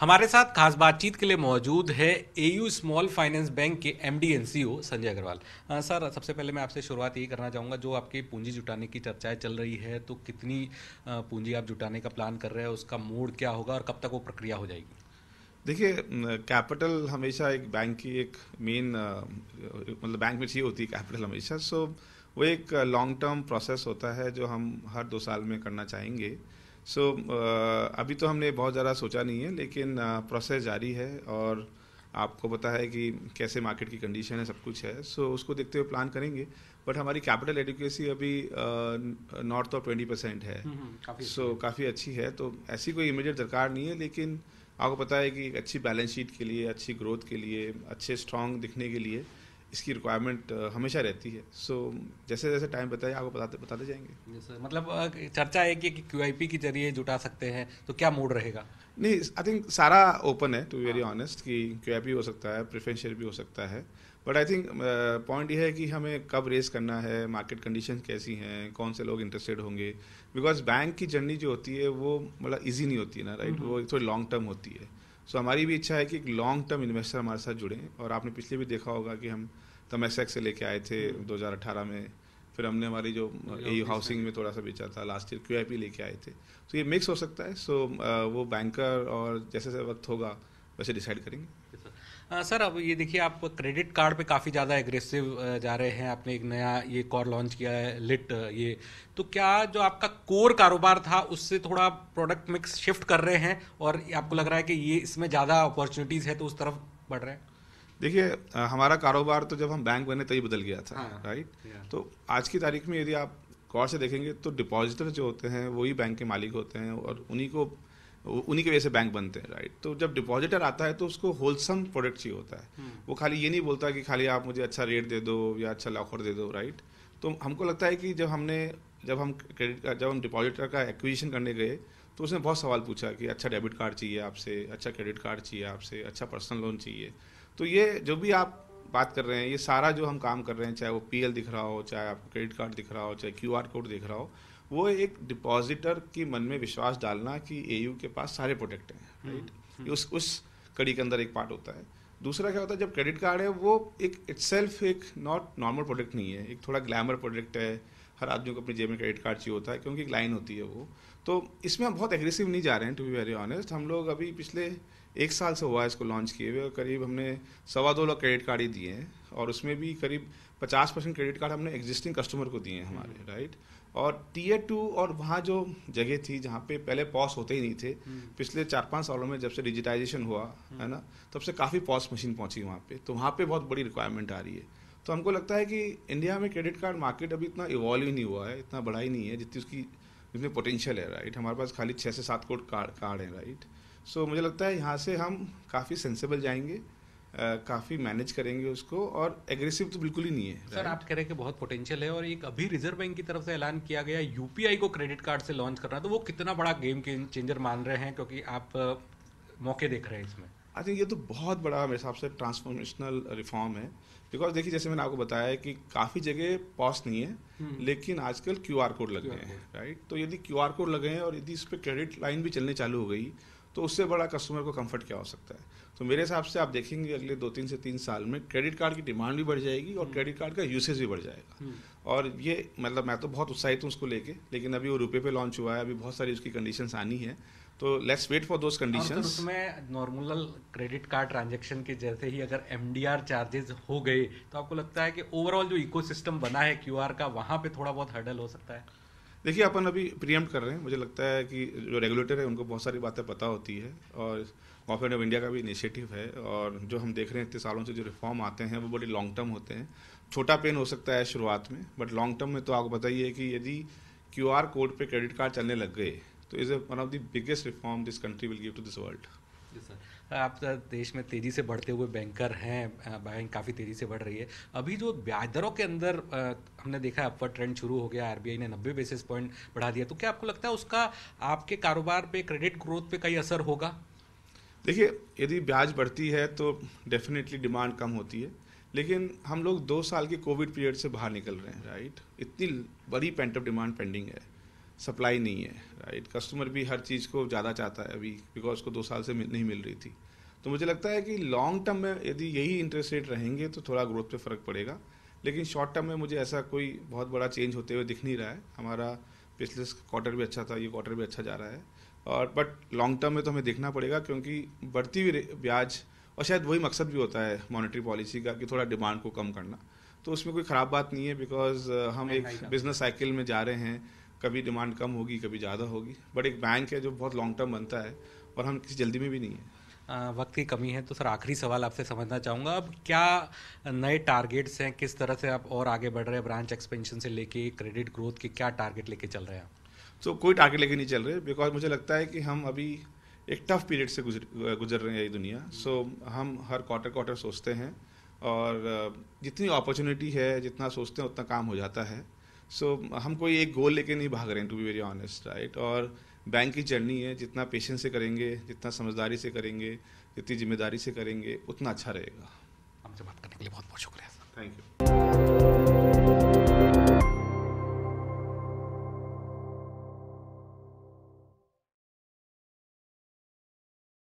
हमारे साथ खास बातचीत के लिए मौजूद है एयू स्मॉल फाइनेंस बैंक के M D and CEO Sanjay Agarwal sir सबसे पहले मैं आपसे शुरुआत यही करना चाहूँगा जो आपकी पूंजी जुटाने की चर्चाएं चल रही है तो कितनी पूंजी आप जुटाने का प्लान कर रहे हैं उसका मोड क्या होगा और कब तक वो प्रक्रिया हो जाएगी देखिए कैपिटल हमेशा एक बैंक की एक मेन मतलब बैंक में चाहिए होती है कैपिटल हमेशा सो वो एक लॉन्ग टर्म प्रोसेस होता है जो हम हर दो साल में करना चाहेंगे सो so, uh, अभी तो हमने बहुत ज़्यादा सोचा नहीं है लेकिन प्रोसेस uh, जारी है और आपको पता है कि कैसे मार्केट की कंडीशन है सब कुछ है सो so, उसको देखते हुए प्लान करेंगे बट हमारी कैपिटल एडुकेसी अभी नॉर्थ ऑफ ट्वेंटी परसेंट है सो हम्म, हम्म, so, काफ़ी अच्छी है तो ऐसी कोई इमीडिएट दरकार नहीं है लेकिन आपको पता है कि अच्छी बैलेंस शीट के लिए अच्छी ग्रोथ के लिए अच्छे स्ट्रॉन्ग दिखने के लिए इसकी रिक्वायरमेंट हमेशा रहती है सो so, जैसे जैसे टाइम बताए आपको बताते बताते जाएंगे मतलब चर्चा है कि क्यू आई पी के जरिए जुटा सकते हैं तो क्या मूड रहेगा नहीं आई थिंक सारा ओपन है टू वेरी ऑनेस्ट कि क्यू आई पी हो सकता है प्रिफरेंशियल भी हो सकता है बट आई थिंक पॉइंट ये है कि हमें कब रेस करना है मार्केट कंडीशन कैसी हैं कौन से लोग इंटरेस्टेड होंगे बिकॉज बैंक की जर्नी जो होती है वो मतलब ईजी नहीं होती है ना राइट right? हम्म। वो थोड़ी लॉन्ग टर्म होती है सो हमारी भी इच्छा है कि एक लॉन्ग टर्म इन्वेस्टर हमारे साथ जुड़ें और आपने पिछले भी देखा होगा कि हम तमेसेक से लेके आए थे 2018 हम्म। में फिर हमने हमारी जो ए हाउसिंग में थोड़ा सा बेचा था last year Q I P लेके आए थे तो ये मिक्स हो सकता है सो वो बैंकर और जैसे जैसे वक्त होगा वैसे डिसाइड करेंगे हाँ, सर अब ये देखिए आप क्रेडिट कार्ड पे काफ़ी ज़्यादा एग्रेसिव जा रहे हैं आपने एक नया ये कॉर लॉन्च किया है लिट ये तो क्या जो आपका कोर कारोबार था उससे थोड़ा प्रोडक्ट मिक्स शिफ्ट कर रहे हैं और आपको लग रहा है कि ये इसमें ज़्यादा अपॉर्चुनिटीज़ है तो उस तरफ बढ़ रहे हैं देखिए हमारा कारोबार तो जब हम बैंक बने तभी बदल गया था हाँ, राइट तो आज की तारीख में यदि आप गौर से देखेंगे तो डिपॉजिटर जो होते हैं वही बैंक के मालिक होते हैं और उन्हीं को उन्हीं की वजह से बैंक बनते हैं राइट तो जब डिपॉजिटर आता है तो उसको होलसम प्रोडक्ट चाहिए होता है हम्म। वो खाली ये नहीं बोलता कि खाली आप मुझे अच्छा रेट दे दो या अच्छा लॉकर दे दो राइट तो हमको लगता है कि जब हमने जब हम क्रेडिट का जब हम डिपॉजिटर का एक्विजिशन करने गए तो उसने बहुत सवाल पूछा कि अच्छा डेबिट कार्ड चाहिए आपसे अच्छा क्रेडिट कार्ड चाहिए आपसे अच्छा पर्सनल लोन चाहिए तो ये जो भी आप बात कर रहे हैं ये सारा जो हम काम कर रहे हैं चाहे वो पीएल दिख रहा हो चाहे आपको क्रेडिट कार्ड दिख रहा हो चाहे क्यूआर कोड दिख रहा हो वो एक डिपॉजिटर की मन में विश्वास डालना कि एयू के पास सारे प्रोडक्ट हैं राइट हम्म, हम्म। उस उस कड़ी के अंदर एक पार्ट होता है दूसरा क्या होता है जब क्रेडिट कार्ड है वो एक इट्सल्फ एक नॉट नॉर्मल प्रोडक्ट नहीं है एक थोड़ा ग्लैमर प्रोडक्ट है हर आदमी को अपनी जेब में क्रेडिट कार्ड चाहिए होता है क्योंकि एक लाइन होती है वो तो इसमें हम बहुत एग्रेसिव नहीं जा रहे हैं टू बी वेरी ऑनेस्ट हम लोग अभी पिछले एक साल से हुआ है इसको लॉन्च किए हुए और करीब हमने सवा दो लाख क्रेडिट कार्ड ही दिए हैं और उसमें भी करीब पचास परसेंट क्रेडिट कार्ड हमने एग्जिस्टिंग कस्टमर को दिए हैं हमारे राइट हम्म। और टीयर टू और वहाँ जो जगह थी जहाँ पे पहले पॉस होते ही नहीं थे हम्म। पिछले चार पाँच सालों में जब से डिजिटाइजेशन हुआ हम्म। है ना तब से काफ़ी पॉस मशीन पहुँची वहाँ पे तो वहाँ पे बहुत बड़ी रिक्वायरमेंट आ रही है तो हमको लगता है कि इंडिया में क्रेडिट कार्ड मार्केट अभी इतना इवॉल्व ही नहीं हुआ है इतना बड़ा ही नहीं है जितनी उसकी जितनी पोटेंशियल है राइट हमारे पास खाली छः से सात कोड कार्ड कार्ड हैं राइट सो मुझे लगता है यहाँ से हम काफ़ी सेंसेबल जाएंगे काफ़ी मैनेज करेंगे उसको और एग्रेसिव तो बिल्कुल ही नहीं है सर आप कह रहे हैं कि बहुत पोटेंशियल है और एक अभी रिजर्व बैंक की तरफ से ऐलान किया गया यूपीआई को क्रेडिट कार्ड से लॉन्च करना तो वो कितना बड़ा गेम चेंजर मान रहे हैं क्योंकि आप मौके देख रहे हैं इसमें आई थिंक ये तो बहुत बड़ा मेरे हिसाब से ट्रांसफॉर्मेशनल रिफॉर्म है बिकॉज देखिए जैसे मैंने आपको बताया है कि काफ़ी जगह पॉस नहीं है हम्म। लेकिन आजकल क्यू आर कोड लग गए हैं राइट तो यदि क्यू आर कोड लगे हैं और यदि इस पर क्रेडिट लाइन भी चलने चालू हो गई तो उससे बड़ा कस्टमर को कंफर्ट क्या हो सकता है तो मेरे हिसाब से आप देखेंगे अगले दो तीन से तीन साल में क्रेडिट कार्ड की डिमांड भी बढ़ जाएगी और क्रेडिट हम्म। कार्ड का यूसेज भी बढ़ जाएगा हम्म। और ये मतलब मैं तो बहुत उत्साहित हूँ उसको लेके लेकिन अभी वो रुपये पे लॉन्च हुआ है अभी बहुत सारी उसकी कंडीशन आनी है तो let's wait for those condition उसमें नॉर्मल क्रेडिट कार्ड ट्रांजेक्शन के जैसे ही अगर एम चार्जेस हो गए तो आपको लगता है कि ओवरऑल जो इकोसिस्टम बना है क्यू का वहाँ पे थोड़ा बहुत हर्डल हो सकता है देखिए अपन अभी प्रियम्प कर रहे हैं मुझे लगता है कि जो रेगुलेटर है उनको बहुत सारी बातें पता होती है और गवर्नमेंट ऑफ इंडिया का भी इनिशिएटिव है और जो हम देख रहे हैं इतने सालों से जो रिफॉर्म आते हैं वो बड़े लॉन्ग टर्म होते हैं छोटा पेन हो सकता है शुरुआत में बट लॉन्ग टर्म में तो आपको बताइए कि यदि क्यू कोड पर क्रेडिट कार्ड चलने लग गए तो is one of the biggest reform this country will give to this world sir आप तो देश में तेज़ी से बढ़ते हुए बैंकर हैं बैंक काफ़ी तेज़ी से बढ़ रही है अभी जो ब्याज दरों के अंदर हमने देखा अपर ट्रेंड शुरू हो गया आरबीआई ने नब्बे बेसिस पॉइंट बढ़ा दिया तो क्या आपको लगता है उसका आपके कारोबार पे क्रेडिट ग्रोथ पे कई असर होगा देखिए यदि ब्याज बढ़ती है तो डेफिनेटली डिमांड कम होती है लेकिन हम लोग दो साल के कोविड पीरियड से बाहर निकल रहे हैं राइट इतनी बड़ी ऑफ डिमांड पेंडिंग है सप्लाई नहीं है राइट कस्टमर भी हर चीज़ को ज़्यादा चाहता है अभी बिकॉज उसको दो साल से मिल नहीं मिल रही थी तो मुझे लगता है कि लॉन्ग टर्म में यदि यही इंटरेस्ट रेट रहेंगे तो थोड़ा ग्रोथ पे फ़र्क पड़ेगा लेकिन शॉर्ट टर्म में मुझे ऐसा कोई बहुत बड़ा चेंज होते हुए दिख नहीं रहा है हमारा पिछले क्वार्टर भी अच्छा था ये क्वार्टर भी अच्छा जा रहा है और बट लॉन्ग टर्म में तो हमें देखना पड़ेगा क्योंकि बढ़ती हुई ब्याज और शायद वही मकसद भी होता है मॉनेटरी पॉलिसी का कि थोड़ा डिमांड को कम करना तो उसमें कोई ख़राब बात नहीं है बिकॉज हम एक बिज़नेस साइकिल में जा रहे हैं कभी डिमांड कम होगी कभी ज़्यादा होगी बट एक बैंक है जो बहुत लॉन्ग टर्म बनता है और हम किसी जल्दी में भी नहीं है वक्त की कमी है तो सर आखिरी सवाल आपसे समझना चाहूँगा अब क्या नए टारगेट्स हैं किस तरह से आप और आगे बढ़ रहे हैं ब्रांच एक्सपेंशन से लेके क्रेडिट ग्रोथ के क्या टारगेट लेके चल रहे हैं तो so, कोई टारगेट लेके नहीं चल रहे बिकॉज मुझे लगता है कि हम अभी एक टफ पीरियड से गुजर गुजर रहे हैं ये दुनिया सो so, हम हर क्वार्टर क्वार्टर सोचते हैं और जितनी अपॉर्चुनिटी है जितना सोचते हैं उतना काम हो जाता है सो so, हम कोई एक गोल लेके नहीं भाग रहे हैं to be very honest right और बैंक की जर्नी है जितना पेशेंस से करेंगे जितना समझदारी से करेंगे जितनी जिम्मेदारी से करेंगे उतना अच्छा रहेगा हमसे बात करने के लिए बहुत बहुत शुक्रिया थैंक यू